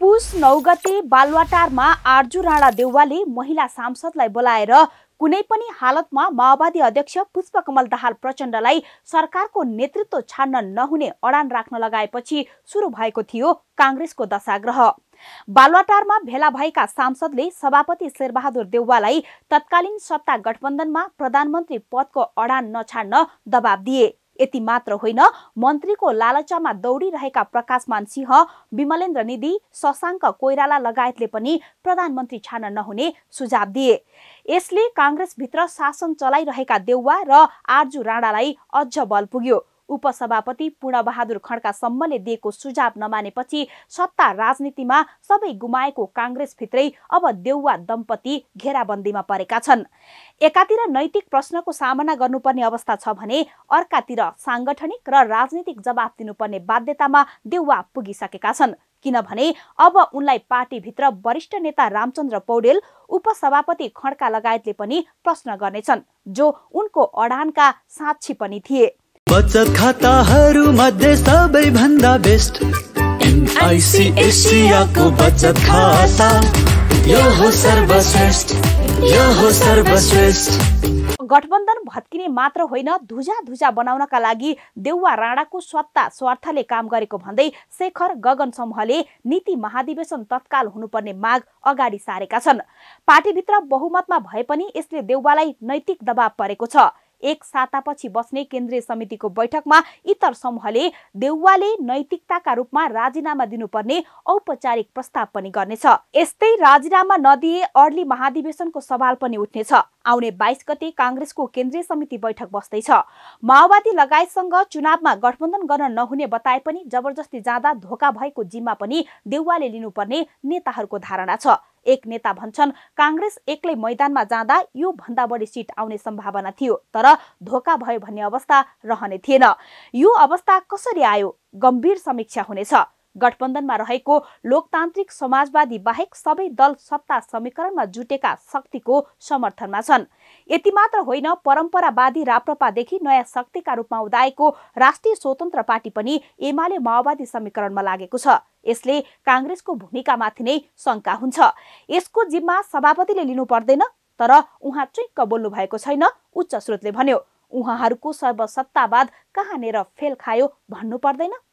पुष नौ गते बालुवाटारमा आर्जु राणा देउवाले महिला सांसदलाई बोलाएर कुनै पनि हालतमा माओवादी अध्यक्ष पुष्पकमल दाहाल प्रचण्डलाई सरकारको नेतृत्व छाड्न नहुने अडान राख्न लगाएपछि सुरु भएको थियो काङ्ग्रेसको दशाग्रह बालुवाटारमा भेला भएका सांसदले सभापति शेरबहादुर देउवालाई तत्कालीन सत्ता गठबन्धनमा प्रधानमन्त्री पदको अडान नछाड्न दबाब दिए यति मात्र होइन मन्त्रीको लालचामा दौडिरहेका प्रकाशमान सिंह विमलेन्द्र निधि शशाङ्क कोइराला लगायतले पनि प्रधानमन्त्री छान नहुने सुझाव दिए यसले काङ्ग्रेसभित्र शासन चलाइरहेका देउवा र आर्जु राणालाई अझ बल पुग्यो उपसभापति पूर्णबहादुर सम्मले दिएको सुझाव नमानेपछि सत्ता राजनीतिमा सबै गुमाएको काङ्ग्रेसभित्रै अब देउवा दम्पति घेराबन्दीमा परेका छन् एकातिर नैतिक प्रश्नको सामना गर्नुपर्ने अवस्था छ भने अर्कातिर साङ्गठनिक र राजनीतिक जवाफ दिनुपर्ने बाध्यतामा देउवा पुगिसकेका छन् किनभने अब उनलाई पार्टीभित्र वरिष्ठ नेता रामचन्द्र पौडेल उपसभापति खड्का लगायतले पनि प्रश्न गर्नेछन् जो उनको अडानका साक्षी पनि थिए बचत खाताहरू मध्ये सबैभन्दा बेस्ट बचत खाता यो हो सर्वश्रेष्ठ यो हो सर्वश्रेष्ठ गठबन्धन भत्किने मात्र होइन धुजा धुजा बनाउनका लागि देउवा राणाको सत्ता स्वार्थले काम गरेको भन्दै शेखर गगन समूहले नीति महाधिवेशन तत्काल हुनुपर्ने माग अगाडि सारेका छन् पार्टीभित्र बहुमतमा भए पनि यसले देउवालाई नैतिक दबाव परेको छ एक सातापछि बस्ने केन्द्रीय समितिको बैठकमा इतर समूहले देउवाले नैतिकताका रूपमा राजीनामा दिनुपर्ने औपचारिक प्रस्ताव पनि गर्नेछ यस्तै राजीनामा नदिए अर्ली महाधिवेशनको सवाल पनि उठ्नेछ आउने बाइस गते काङ्ग्रेसको केन्द्रीय समिति बैठक बस्दैछ माओवादी लगायतसँग चुनावमा गठबन्धन गर्न नहुने बताए पनि जबरजस्ती जाँदा धोका भएको जिम्मा पनि देउवाले लिनुपर्ने नेताहरूको धारणा छ एक नेता भन्छन् काङ्ग्रेस एक्लै मैदानमा जाँदा यो भन्दा बढी सिट आउने सम्भावना थियो तर धोका भयो भन्ने अवस्था रहने थिएन यो अवस्था कसरी आयो गम्भीर समीक्षा हुनेछ गठबन्धनमा रहेको लोकतान्त्रिक समाजवादी बाहेक सबै दल सत्ता समीकरणमा जुटेका शक्तिको समर्थनमा छन् यति मात्र होइन परम्परावादी राप्रपादेखि नयाँ शक्तिका रूपमा उदाएको राष्ट्रिय स्वतन्त्र पार्टी पनि एमाले माओवादी समीकरणमा लागेको छ यसले काङ्ग्रेसको भूमिकामाथि नै शङ्का हुन्छ यसको जिम्मा सभापतिले लिनु पर्दैन तर उहाँ चुइक्क बोल्नु भएको छैन उच्च स्रोतले भन्यो उहाँहरूको सर्वसत्तावाद कहाँनिर फेल खायो भन्नु पर्दैन